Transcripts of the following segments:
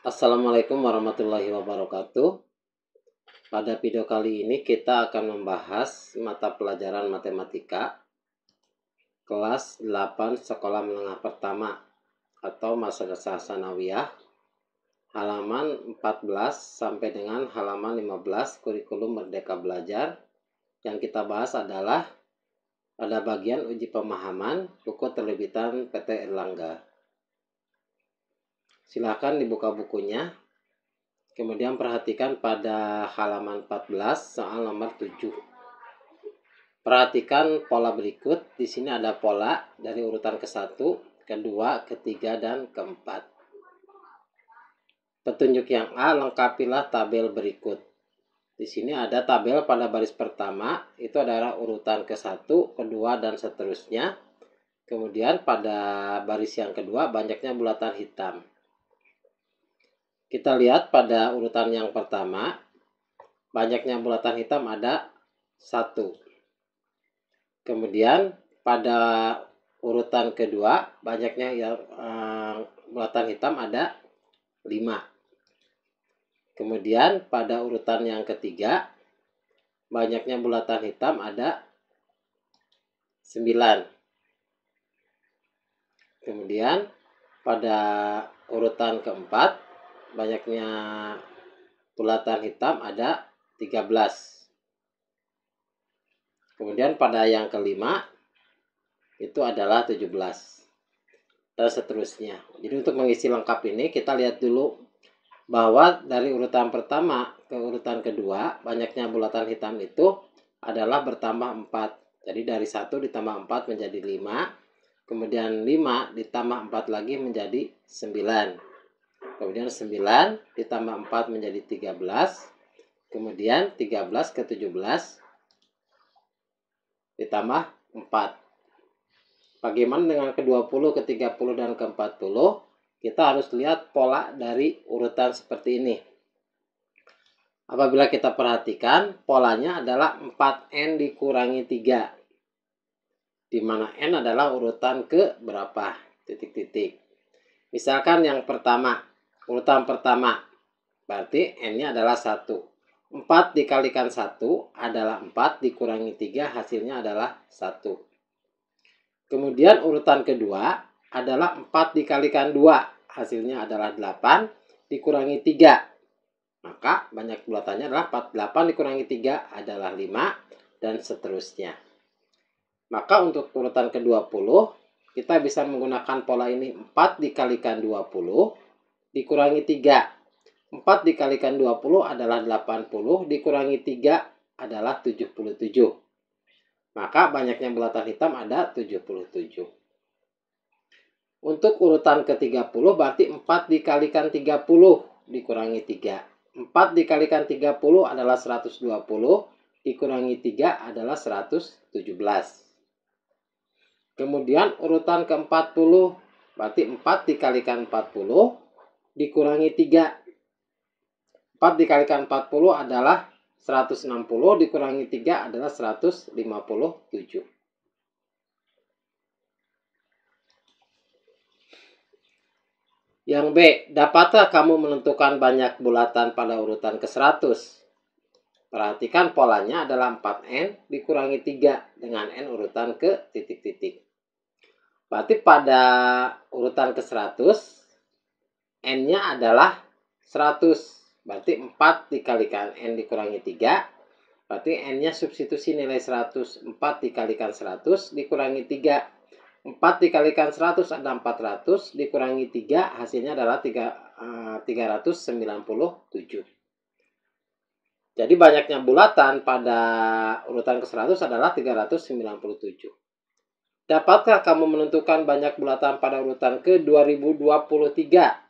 Assalamualaikum warahmatullahi wabarakatuh. Pada video kali ini kita akan membahas mata pelajaran matematika kelas 8 sekolah menengah pertama atau madrasah sanawiyah halaman 14 sampai dengan halaman 15 kurikulum Merdeka Belajar. Yang kita bahas adalah pada bagian uji pemahaman buku terbitan PT Erlangga. Silahkan dibuka bukunya. Kemudian perhatikan pada halaman 14 soal nomor 7. Perhatikan pola berikut. Di sini ada pola dari urutan ke satu kedua, ketiga, dan keempat. Petunjuk yang A, lengkapilah tabel berikut. Di sini ada tabel pada baris pertama, itu adalah urutan ke satu kedua, dan seterusnya. Kemudian pada baris yang kedua, banyaknya bulatan hitam. Kita lihat pada urutan yang pertama, banyaknya bulatan hitam ada satu. Kemudian pada urutan kedua, banyaknya yang eh, bulatan hitam ada lima. Kemudian pada urutan yang ketiga, banyaknya bulatan hitam ada sembilan Kemudian pada urutan keempat, banyaknya bulatan hitam ada 13. Kemudian pada yang kelima itu adalah 17. Dan seterusnya. Jadi untuk mengisi lengkap ini kita lihat dulu bahwa dari urutan pertama ke urutan kedua banyaknya bulatan hitam itu adalah bertambah 4. Jadi dari 1 ditambah 4 menjadi 5. Kemudian 5 ditambah 4 lagi menjadi 9. Kemudian 9 ditambah 4 menjadi 13. Kemudian 13 ke 17 ditambah 4. Bagaimana dengan ke-20, ke-30, dan ke-40? Kita harus lihat pola dari urutan seperti ini. Apabila kita perhatikan, polanya adalah 4N dikurangi 3. Di mana N adalah urutan ke berapa? Titik-titik. Misalkan yang pertama, urutan pertama. Berarti N-nya adalah 1. 4 dikalikan 1 adalah 4 dikurangi 3 hasilnya adalah 1. Kemudian urutan kedua adalah 4 dikalikan 2 hasilnya adalah 8 dikurangi 3. Maka banyak bulatannya adalah 4, 8 dikurangi 3 adalah 5 dan seterusnya. Maka untuk urutan ke-20 kita bisa menggunakan pola ini 4 dikalikan 20 dikurangi 3. 4 dikalikan 20 adalah 80, dikurangi 3 adalah 77. Maka banyaknya bulatan hitam ada 77. Untuk urutan ke-30 berarti 4 dikalikan 30 dikurangi 3. 4 dikalikan 30 adalah 120, dikurangi 3 adalah 117. Kemudian urutan ke-40 berarti 4 dikalikan 40 dikurangi 3. 4 dikalikan 40 adalah 160 dikurangi 3 adalah 157. Yang B, dapatkah kamu menentukan banyak bulatan pada urutan ke-100? Perhatikan polanya adalah 4N dikurangi 3 dengan N urutan ke titik-titik. Berarti pada urutan ke-100, N-nya adalah 100. Berarti 4 dikalikan N dikurangi 3. Berarti N-nya substitusi nilai 100. 4 dikalikan 100 dikurangi 3. 4 dikalikan 100 adalah 400. Dikurangi 3 hasilnya adalah 3, 397. Eh, Jadi banyaknya bulatan pada urutan ke-100 adalah 397. Dapatkah kamu menentukan banyak bulatan pada urutan ke-2023?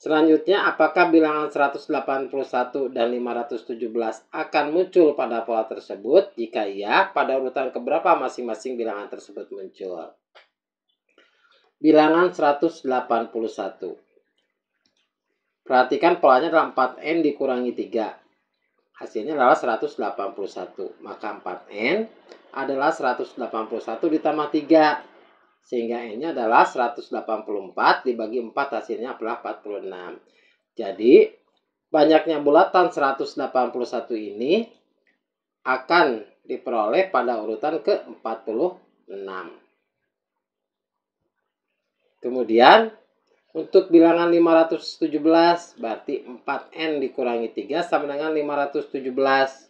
Selanjutnya, apakah bilangan 181 dan 517 akan muncul pada pola tersebut? Jika iya, pada urutan keberapa masing-masing bilangan tersebut muncul? Bilangan 181. Perhatikan polanya dalam 4N dikurangi 3. Hasilnya adalah 181. Maka 4N adalah 181 ditambah 3. Sehingga N-nya adalah 184 dibagi 4 hasilnya adalah 46. Jadi banyaknya bulatan 181 ini akan diperoleh pada urutan ke-46. Kemudian untuk bilangan 517 berarti 4N dikurangi 3 sama dengan 517.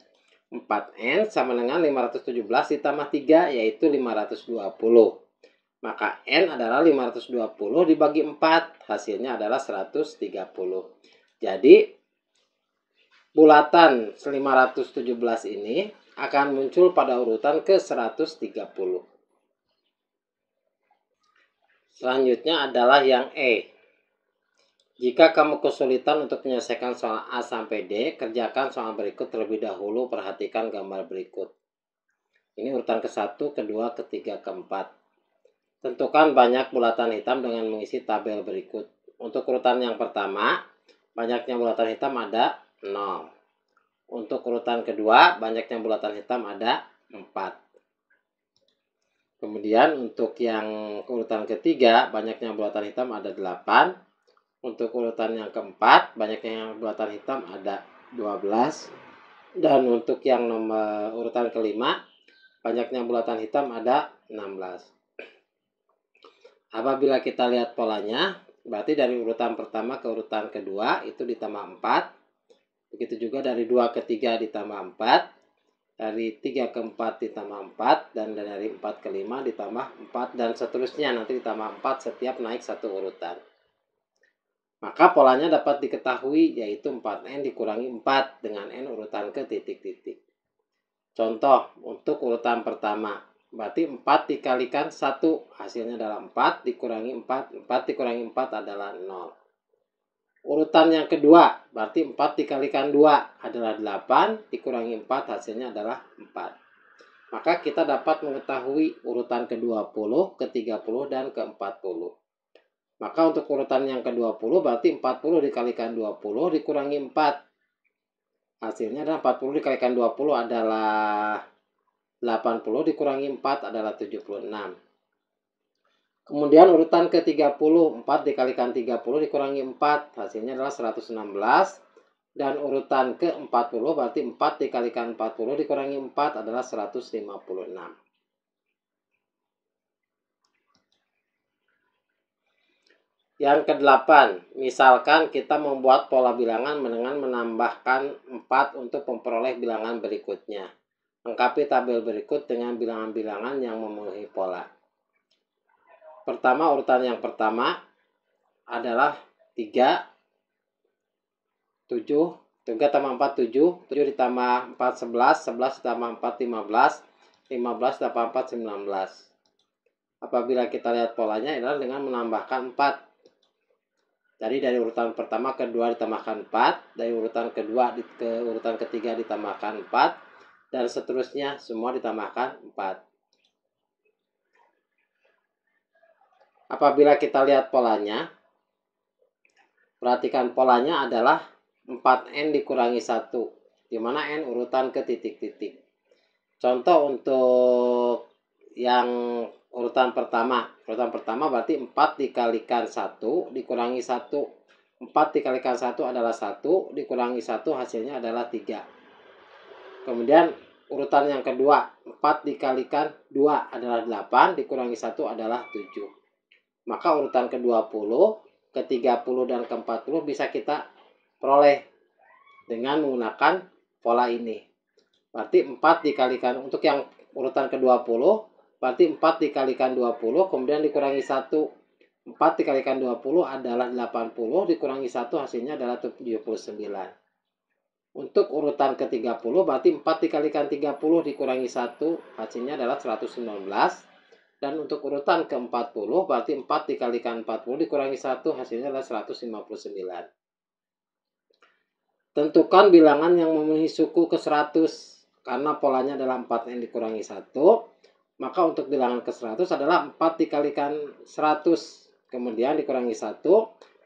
4N sama dengan 517 ditambah 3 yaitu 520. Maka N adalah 520 dibagi 4. Hasilnya adalah 130. Jadi bulatan 517 ini akan muncul pada urutan ke 130. Selanjutnya adalah yang E. Jika kamu kesulitan untuk menyelesaikan soal A sampai D, kerjakan soal berikut terlebih dahulu. Perhatikan gambar berikut. Ini urutan ke-1, ke-2, ke-3, ke-4. Tentukan banyak bulatan hitam dengan mengisi tabel berikut. Untuk urutan yang pertama, banyaknya bulatan hitam ada 0. Untuk urutan kedua, banyaknya bulatan hitam ada 4. Kemudian untuk yang urutan ketiga, banyaknya bulatan hitam ada 8. Untuk urutan yang keempat, banyaknya bulatan hitam ada 12. Dan untuk yang nomor urutan kelima, banyaknya bulatan hitam ada 16. Apabila kita lihat polanya, berarti dari urutan pertama ke urutan kedua itu ditambah 4. Begitu juga dari 2 ke 3 ditambah 4. Dari 3 ke 4 ditambah 4. Dan dari 4 ke 5 ditambah 4. Dan seterusnya nanti ditambah 4 setiap naik satu urutan. Maka polanya dapat diketahui yaitu 4N dikurangi 4 dengan N urutan ke titik-titik. Contoh untuk urutan pertama. Berarti 4 dikalikan 1 hasilnya adalah 4 dikurangi 4. 4 dikurangi 4 adalah 0. Urutan yang kedua, berarti 4 dikalikan 2 adalah 8, dikurangi 4 hasilnya adalah 4. Maka kita dapat mengetahui urutan ke-20, ke-30, dan ke-40. Maka untuk urutan yang ke-20 berarti 40 dikalikan 20 dikurangi 4. Hasilnya adalah 40 dikalikan 20 adalah 80 dikurangi 4 adalah 76. Kemudian urutan ke-30, 4 dikalikan 30 dikurangi 4, hasilnya adalah 116. Dan urutan ke-40 berarti 4 dikalikan 40 dikurangi 4 adalah 156. Yang ke 8, misalkan kita membuat pola bilangan dengan menambahkan 4 untuk memperoleh bilangan berikutnya. Lengkapi tabel berikut dengan bilangan-bilangan yang memenuhi pola. Pertama, urutan yang pertama adalah 3, 7, 3 tambah 4, 7, 7 ditambah 4, 11, 11 ditambah 4, 15, 15 ditambah 4, 19. Apabila kita lihat polanya adalah dengan menambahkan 4. Jadi dari urutan pertama kedua ditambahkan 4, dari urutan kedua ke urutan ketiga ditambahkan 4, dan seterusnya semua ditambahkan 4. Apabila kita lihat polanya, perhatikan polanya adalah 4N dikurangi 1, di mana N urutan ke titik-titik. Contoh untuk yang urutan pertama, urutan pertama berarti 4 dikalikan 1 dikurangi 1. 4 dikalikan 1 adalah 1, dikurangi 1 hasilnya adalah 3. Kemudian urutan yang kedua, 4 dikalikan 2 adalah 8, dikurangi 1 adalah 7. Maka urutan ke-20, ke-30, dan ke-40 bisa kita peroleh dengan menggunakan pola ini. Berarti 4 dikalikan, untuk yang urutan ke-20, berarti 4 dikalikan 20, kemudian dikurangi 1. 4 dikalikan 20 adalah 80, dikurangi 1 hasilnya adalah 79. Untuk urutan ke-30 berarti 4 dikalikan 30 dikurangi 1 hasilnya adalah 119. Dan untuk urutan ke-40 berarti 4 dikalikan 40 dikurangi 1 hasilnya adalah 159. Tentukan bilangan yang memenuhi suku ke 100 karena polanya adalah 4N dikurangi 1. Maka untuk bilangan ke 100 adalah 4 dikalikan 100 kemudian dikurangi 1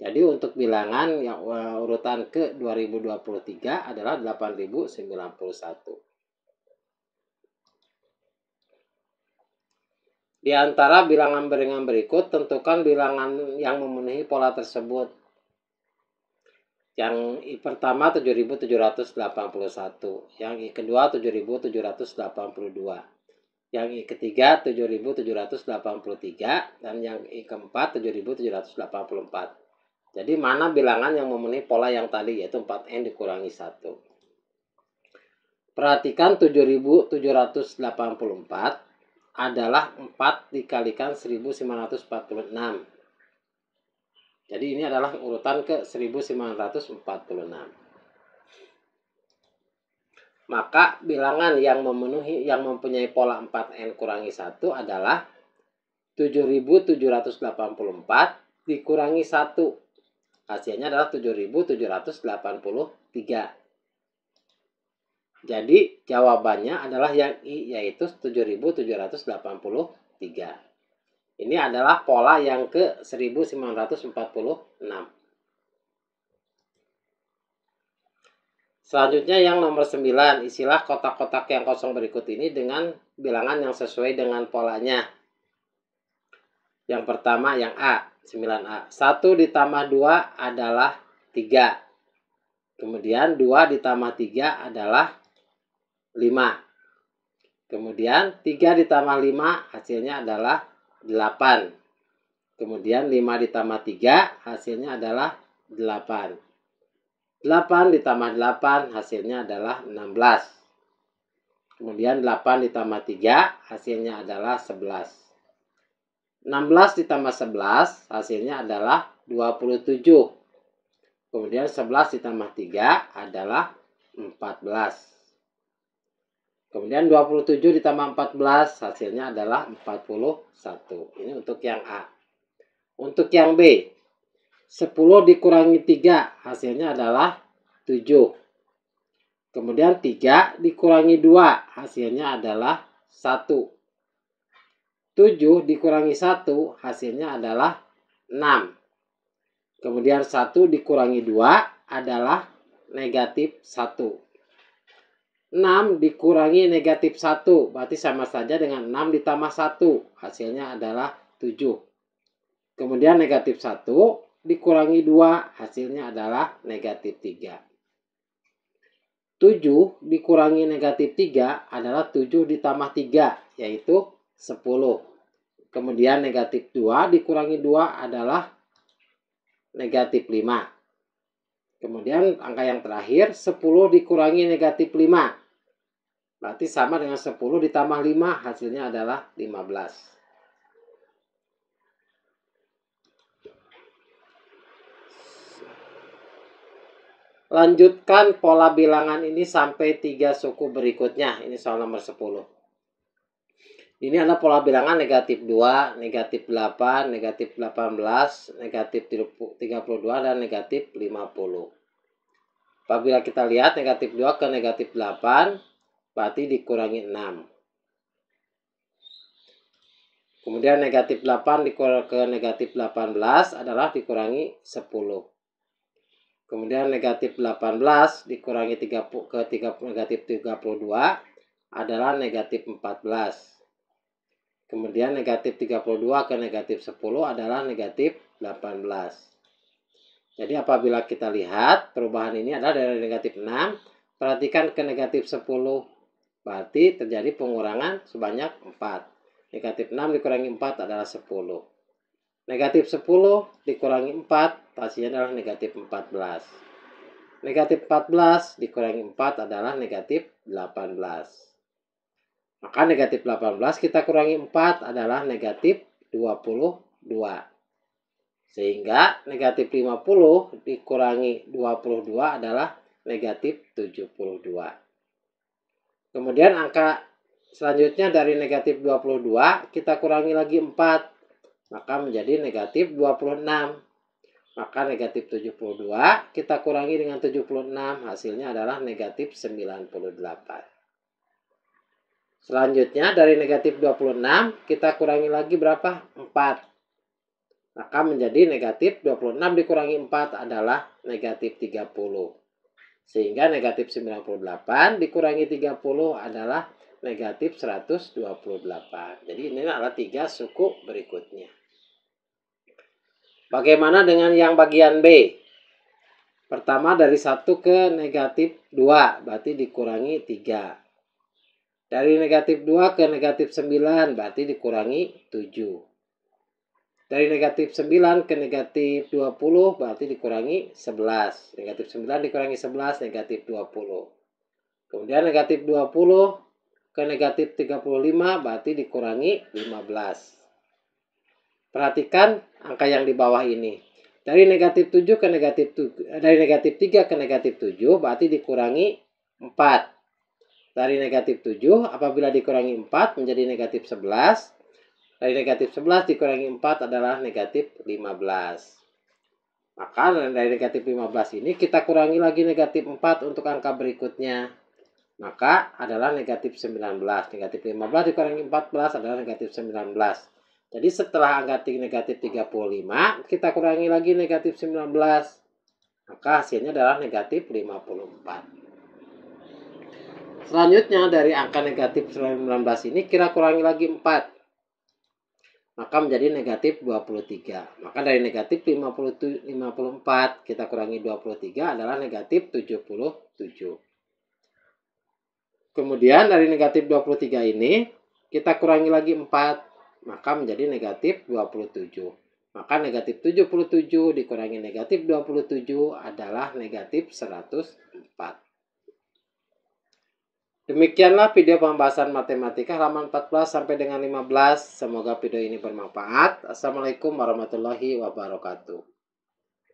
Jadi untuk bilangan yang eh, urutan ke 2023 adalah 8091. Di antara bilangan beringan berikut, tentukan bilangan yang memenuhi pola tersebut. Yang pertama 7781, yang kedua 7782, yang ketiga 7783, dan yang keempat 7784. Jadi mana bilangan yang memenuhi pola yang tadi yaitu 4N dikurangi 1. Perhatikan 7784 adalah 4 dikalikan 1946. Jadi ini adalah urutan ke 1946. Maka bilangan yang memenuhi yang mempunyai pola 4N kurangi 1 adalah 7784 dikurangi 1 hasilnya adalah 7783. Jadi jawabannya adalah yang I yaitu 7783. Ini adalah pola yang ke 1946. Selanjutnya yang nomor 9, isilah kotak-kotak yang kosong berikut ini dengan bilangan yang sesuai dengan polanya. Yang pertama yang A, 9A. 1 ditambah 2 adalah 3. Kemudian 2 ditambah 3 adalah 5. Kemudian 3 ditambah 5 hasilnya adalah 8. Kemudian 5 ditambah 3 hasilnya adalah 8. 8 ditambah 8 hasilnya adalah 16. Kemudian 8 ditambah 3 hasilnya adalah 11. 16 ditambah 11 hasilnya adalah 27. Kemudian 11 ditambah 3 adalah 14. Kemudian 27 ditambah 14 hasilnya adalah 41. Ini untuk yang A. Untuk yang B. 10 dikurangi 3 hasilnya adalah 7. Kemudian 3 dikurangi 2 hasilnya adalah 1. 7 dikurangi 1 hasilnya adalah 6. Kemudian 1 dikurangi 2 adalah negatif 1. 6 dikurangi negatif 1 berarti sama saja dengan 6 ditambah 1 hasilnya adalah 7. Kemudian negatif 1 dikurangi 2 hasilnya adalah negatif 3. 7 dikurangi negatif 3 adalah 7 ditambah 3 yaitu 10. Kemudian negatif 2 dikurangi 2 adalah negatif 5. Kemudian angka yang terakhir 10 dikurangi negatif 5. Berarti sama dengan 10 ditambah 5 hasilnya adalah 15. Lanjutkan pola bilangan ini sampai tiga suku berikutnya. Ini soal nomor 10. Ini adalah pola bilangan negatif 2, negatif 8, negatif 18, negatif 32, dan negatif 50. Apabila kita lihat negatif 2 ke negatif 8, berarti dikurangi 6. Kemudian negatif 8 ke negatif 18 adalah dikurangi 10. Kemudian negatif 18 dikurangi 30, ke 30, negatif 32 adalah negatif 14. Kemudian negatif 32 ke negatif 10 adalah negatif 18. Jadi apabila kita lihat perubahan ini adalah dari negatif 6, perhatikan ke negatif 10. Berarti terjadi pengurangan sebanyak 4. Negatif 6 dikurangi 4 adalah 10. Negatif 10 dikurangi 4, hasilnya adalah negatif 14. Negatif 14 dikurangi 4 adalah negatif 18. Maka negatif 18 kita kurangi 4 adalah negatif 22. Sehingga negatif 50 dikurangi 22 adalah negatif 72. Kemudian angka selanjutnya dari negatif 22 kita kurangi lagi 4. Maka menjadi negatif 26. Maka negatif 72 kita kurangi dengan 76. Hasilnya adalah negatif 98. Selanjutnya dari negatif 26 kita kurangi lagi berapa? 4. Maka menjadi negatif 26 dikurangi 4 adalah negatif 30. Sehingga negatif 98 dikurangi 30 adalah negatif 128. Jadi ini adalah tiga suku berikutnya. Bagaimana dengan yang bagian B? Pertama dari 1 ke negatif 2, berarti dikurangi 3. Dari negatif 2 ke negatif 9 berarti dikurangi 7. Dari negatif 9 ke negatif 20 berarti dikurangi 11. Negatif 9 dikurangi 11, negatif 20. Kemudian negatif 20 ke negatif 35 berarti dikurangi 15. Perhatikan angka yang di bawah ini. Dari negatif 7 ke negatif 7, dari negatif 3 ke negatif 7 berarti dikurangi 4. Dari negatif 7, apabila dikurangi 4 menjadi negatif 11. Dari negatif 11 dikurangi 4 adalah negatif 15. Maka dari negatif 15 ini kita kurangi lagi negatif 4 untuk angka berikutnya. Maka adalah negatif 19. Negatif 15 dikurangi 14 adalah negatif 19. Jadi setelah angka negatif 35, kita kurangi lagi negatif 19. Maka hasilnya adalah negatif 54. Selanjutnya dari angka negatif 19 ini kira kurangi lagi 4. Maka menjadi negatif 23. Maka dari negatif 54 kita kurangi 23 adalah negatif 77. Kemudian dari negatif 23 ini kita kurangi lagi 4. Maka menjadi negatif 27. Maka negatif 77 dikurangi negatif 27 adalah negatif 104. Demikianlah video pembahasan matematika halaman 14 sampai dengan 15. Semoga video ini bermanfaat. Assalamualaikum warahmatullahi wabarakatuh.